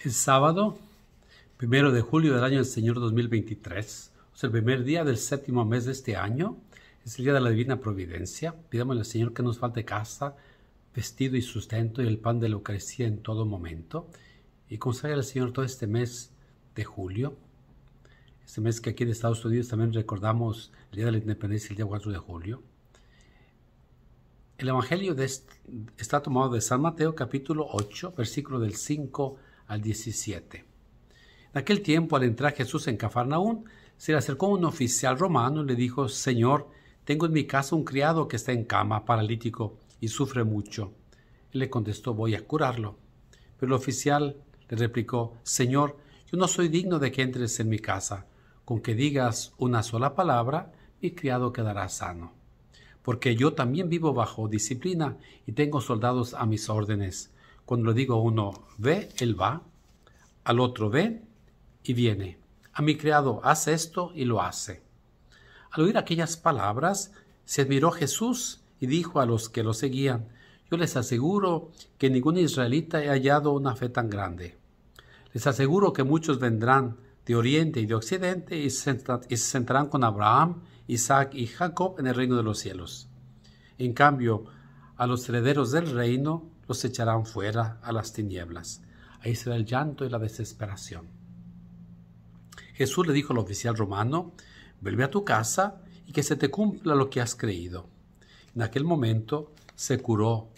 El sábado, primero de julio del año del Señor 2023. Es el primer día del séptimo mes de este año. Es el día de la divina providencia. Pidamos al Señor que nos falte casa, vestido y sustento y el pan de la Eucaristía en todo momento. Y consagre al Señor todo este mes de julio. Este mes que aquí en Estados Unidos también recordamos el Día de la Independencia, el día 4 de julio. El Evangelio está tomado de San Mateo capítulo 8, versículo del 5 al En aquel tiempo, al entrar Jesús en Cafarnaún, se le acercó un oficial romano y le dijo, Señor, tengo en mi casa un criado que está en cama, paralítico, y sufre mucho. Él le contestó, voy a curarlo. Pero el oficial le replicó, Señor, yo no soy digno de que entres en mi casa. Con que digas una sola palabra, mi criado quedará sano. Porque yo también vivo bajo disciplina y tengo soldados a mis órdenes. Cuando le digo a uno ve, él va, al otro ve y viene. A mi criado hace esto y lo hace. Al oír aquellas palabras, se admiró Jesús y dijo a los que lo seguían, yo les aseguro que ningún israelita ha hallado una fe tan grande. Les aseguro que muchos vendrán de oriente y de occidente y se sentarán con Abraham, Isaac y Jacob en el reino de los cielos. En cambio, a los herederos del reino los echarán fuera a las tinieblas. Ahí será el llanto y la desesperación. Jesús le dijo al oficial romano, vuelve a tu casa y que se te cumpla lo que has creído. En aquel momento se curó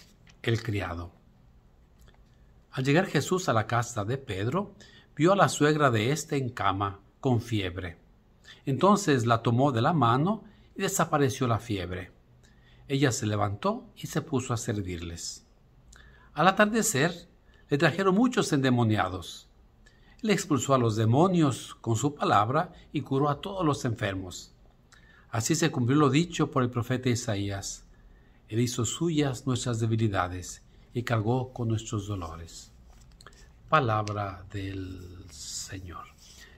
el criado. Al llegar Jesús a la casa de Pedro, vio a la suegra de éste en cama, con fiebre. Entonces la tomó de la mano y desapareció la fiebre. Ella se levantó y se puso a servirles. Al atardecer, le trajeron muchos endemoniados. Él expulsó a los demonios con su palabra y curó a todos los enfermos. Así se cumplió lo dicho por el profeta Isaías. Él hizo suyas nuestras debilidades y cargó con nuestros dolores. Palabra del Señor.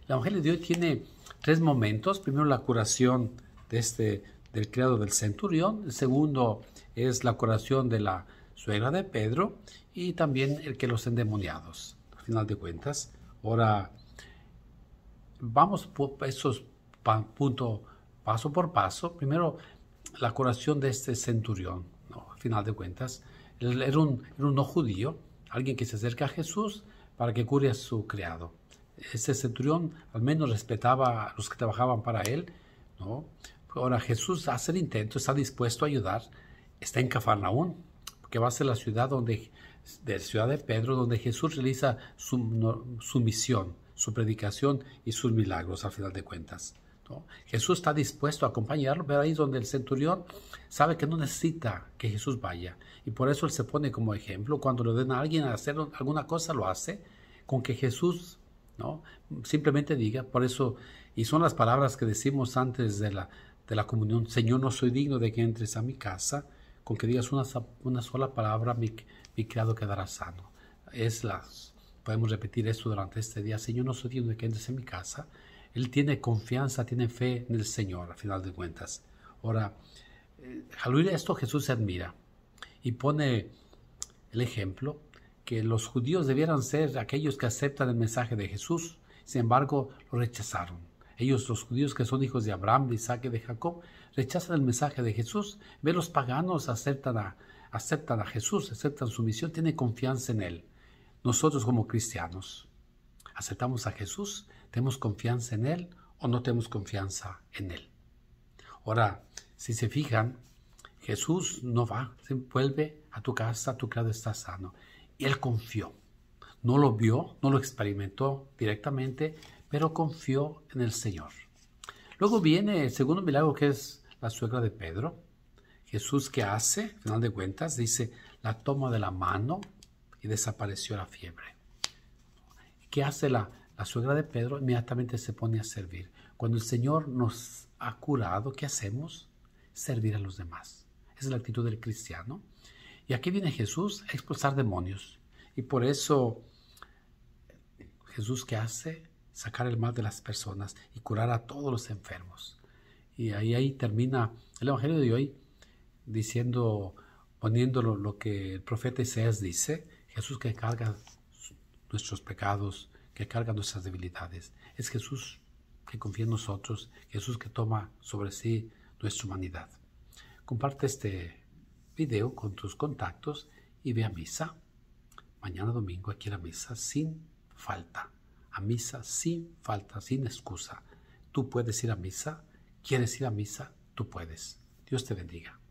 El Evangelio de Dios tiene tres momentos. Primero la curación de este, del criado del centurión. El segundo es la curación de la suegra de Pedro, y también el que los endemoniados. Al final de cuentas, ahora vamos por esos puntos paso por paso. Primero, la curación de este centurión. al final de cuentas, era un, no judío, alguien que se acerca a Jesús para que cure a su criado. Este centurión al menos respetaba a los que trabajaban para él. ¿no? Ahora Jesús hace el intento, está dispuesto a ayudar, está en Cafarnaún, que va a ser la ciudad donde de ciudad de Pedro, donde Jesús realiza su, su misión, su predicación y sus milagros, al final de cuentas. Jesús está dispuesto a acompañarlo, pero ahí es donde el centurión sabe que no necesita que Jesús vaya. Y por eso él se pone como ejemplo. Cuando le den a alguien a hacer alguna cosa, lo hace con que Jesús ¿no? simplemente diga. Por eso, y son las palabras que decimos antes de la, de la comunión, Señor, no soy digno de que entres a mi casa con que digas una, sola palabra, mi, criado quedará sano. Es la, podemos repetir esto durante este día. Señor, no soy digno de que entres en mi casa. Él tiene confianza, tiene fe en el Señor, al final de cuentas. Ahora, eh, al oír esto, Jesús se admira y pone el ejemplo que los judíos debieran ser aquellos que aceptan el mensaje de Jesús, sin embargo, lo rechazaron. Ellos, los judíos que son hijos de Abraham, de Isaac y de Jacob, rechazan el mensaje de Jesús. Ve los paganos, aceptan a, a Jesús, aceptan su misión, tienen confianza en Él. Nosotros como cristianos, ¿aceptamos a Jesús? ¿Tenemos confianza en Él o no tenemos confianza en Él? Ahora, si se fijan, Jesús no va, se vuelve a tu casa, tu criado está sano. Y Él confió. No lo vio, no lo experimentó directamente, pero confió en el Señor. Luego viene el segundo milagro que es la suegra de Pedro. Jesús que hace, al final de cuentas, dice, la toma de la mano y desapareció la fiebre. ¿Qué hace la, suegra de Pedro? Inmediatamente se pone a servir. Cuando el Señor nos ha curado, ¿qué hacemos? Servir a los demás. Esa es la actitud del cristiano. Y aquí viene Jesús a expulsar demonios. Y por eso Jesús que hace, sacar el mal de las personas y curar a todos los enfermos. Y ahí, termina el Evangelio de hoy diciendo, poniéndolo lo que el profeta Isaías dice, Jesús que carga nuestros pecados, que carga nuestras debilidades. Es Jesús que confía en nosotros, Jesús que toma sobre sí nuestra humanidad. Comparte este video con tus contactos y ve a misa. Mañana domingo aquí a la misa sin falta a misa sin falta, sin excusa. Tú puedes ir a misa, quieres ir a misa, tú puedes. Dios te bendiga.